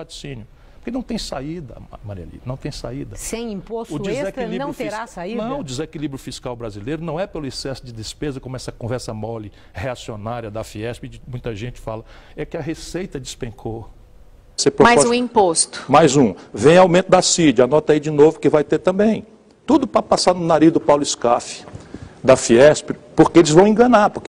laticínio. Porque não tem saída, Maria Lívia, não tem saída. Sem imposto o extra não terá saída? Não, o desequilíbrio fiscal brasileiro não é pelo excesso de despesa, como essa conversa mole, reacionária da Fiesp, muita gente fala, é que a receita despencou. Proposta, mais um imposto. Mais um. Vem aumento da CID, anota aí de novo que vai ter também. Tudo para passar no nariz do Paulo Scaff, da Fiesp, porque eles vão enganar, porque